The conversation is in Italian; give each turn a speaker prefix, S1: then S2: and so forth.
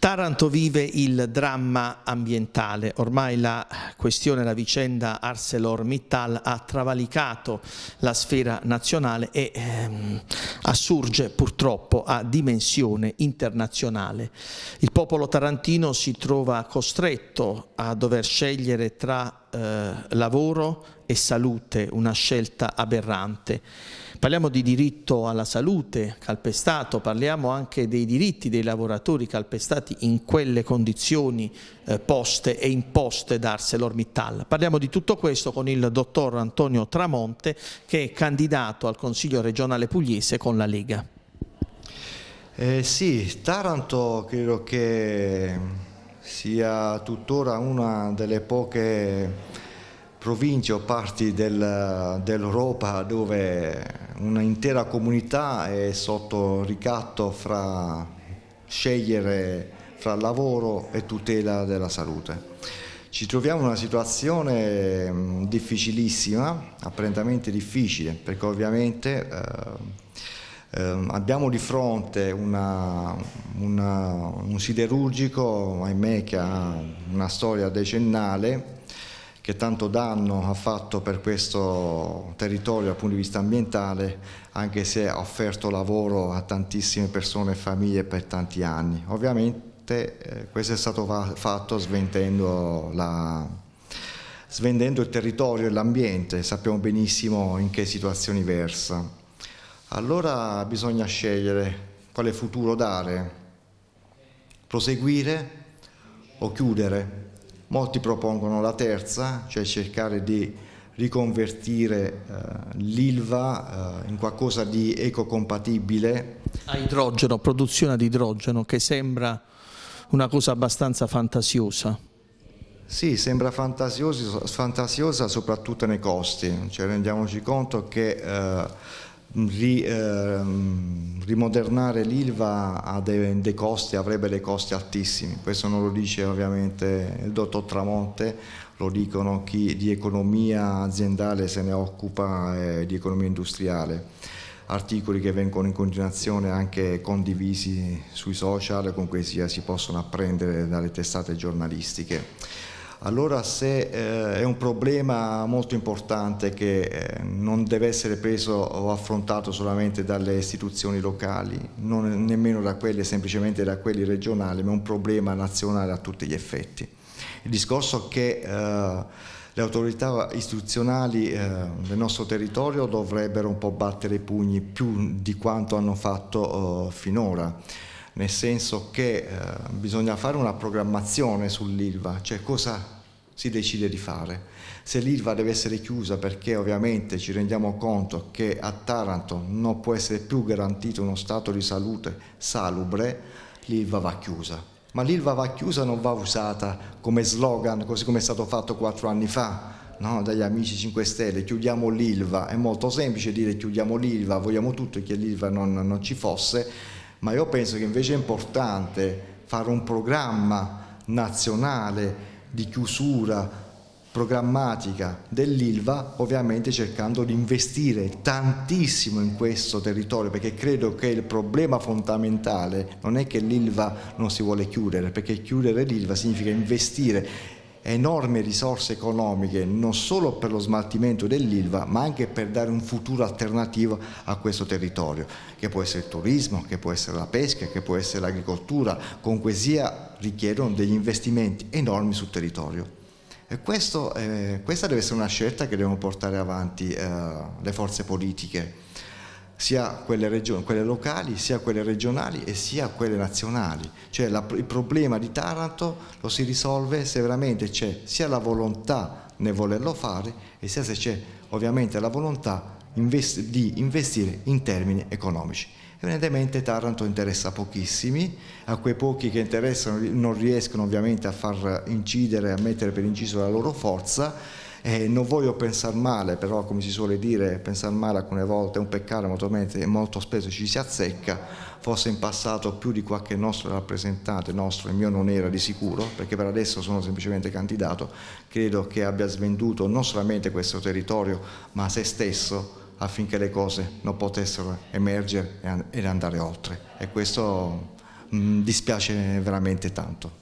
S1: Taranto vive il dramma ambientale, ormai la questione, la vicenda ArcelorMittal ha travalicato la sfera nazionale e ehm, assurge purtroppo a dimensione internazionale. Il popolo tarantino si trova costretto a dover scegliere tra eh, lavoro e salute, una scelta aberrante. Parliamo di diritto alla salute calpestato, parliamo anche dei diritti dei lavoratori calpestati in quelle condizioni eh, poste e imposte da ArcelorMittal. Parliamo di tutto questo con il dottor Antonio Tramonte che è candidato al Consiglio regionale pugliese con la Lega.
S2: Eh sì, Taranto credo che sia tuttora una delle poche province o parti del, dell'Europa dove un'intera comunità è sotto ricatto fra scegliere fra lavoro e tutela della salute. Ci troviamo in una situazione mm, difficilissima, apparentemente difficile, perché ovviamente eh, eh, abbiamo di fronte una, una, un siderurgico, ahimè, che ha una storia decennale, che tanto danno ha fatto per questo territorio dal punto di vista ambientale, anche se ha offerto lavoro a tantissime persone e famiglie per tanti anni. Ovviamente eh, questo è stato fatto sventendo la, svendendo il territorio e l'ambiente, sappiamo benissimo in che situazioni versa allora bisogna scegliere quale futuro dare, proseguire o chiudere. Molti propongono la terza, cioè cercare di riconvertire eh, l'ILVA eh, in
S1: qualcosa di ecocompatibile. A idrogeno, produzione di idrogeno, che sembra una cosa abbastanza fantasiosa.
S2: Sì, sembra fantasiosa soprattutto nei costi, cioè rendiamoci conto che eh, ri, eh, rimodernare l'Ilva ha dei, dei, costi, avrebbe dei costi altissimi. Questo non lo dice ovviamente il dottor Tramonte, lo dicono chi di economia aziendale se ne occupa, eh, di economia industriale. Articoli che vengono in continuazione anche condivisi sui social, con questi si possono apprendere dalle testate giornalistiche. Allora se eh, è un problema molto importante che eh, non deve essere preso o affrontato solamente dalle istituzioni locali, non nemmeno da quelle semplicemente da quelli regionali, ma è un problema nazionale a tutti gli effetti. Il discorso che eh, le autorità istituzionali eh, del nostro territorio dovrebbero un po' battere i pugni più di quanto hanno fatto eh, finora nel senso che eh, bisogna fare una programmazione sull'ILVA, cioè cosa si decide di fare. Se l'ILVA deve essere chiusa perché ovviamente ci rendiamo conto che a Taranto non può essere più garantito uno stato di salute salubre, l'ILVA va chiusa. Ma l'ILVA va chiusa non va usata come slogan, così come è stato fatto quattro anni fa, No, dagli amici 5 Stelle, chiudiamo l'ILVA, è molto semplice dire chiudiamo l'ILVA, vogliamo tutto che l'ILVA non, non ci fosse, ma io penso che invece è importante fare un programma nazionale di chiusura programmatica dell'ILVA, ovviamente cercando di investire tantissimo in questo territorio, perché credo che il problema fondamentale non è che l'ILVA non si vuole chiudere, perché chiudere l'ILVA significa investire enormi risorse economiche non solo per lo smaltimento dell'ILVA ma anche per dare un futuro alternativo a questo territorio che può essere il turismo, che può essere la pesca, che può essere l'agricoltura, comunque sia richiedono degli investimenti enormi sul territorio. E questo, eh, questa deve essere una scelta che devono portare avanti eh, le forze politiche sia quelle, regioni, quelle locali, sia quelle regionali e sia quelle nazionali. Cioè la, il problema di Taranto lo si risolve se veramente c'è sia la volontà nel volerlo fare e sia se c'è ovviamente la volontà invest di investire in termini economici. Evidentemente Taranto interessa pochissimi, a quei pochi che interessano non riescono ovviamente a far incidere, a mettere per inciso la loro forza eh, non voglio pensare male, però come si suole dire, pensare male alcune volte è un peccato, molto spesso ci si azzecca, forse in passato più di qualche nostro rappresentante, nostro, il mio non era di sicuro, perché per adesso sono semplicemente candidato, credo che abbia svenduto non solamente questo territorio, ma se stesso affinché le cose non potessero emergere ed andare oltre. E questo mh, mm, dispiace veramente tanto.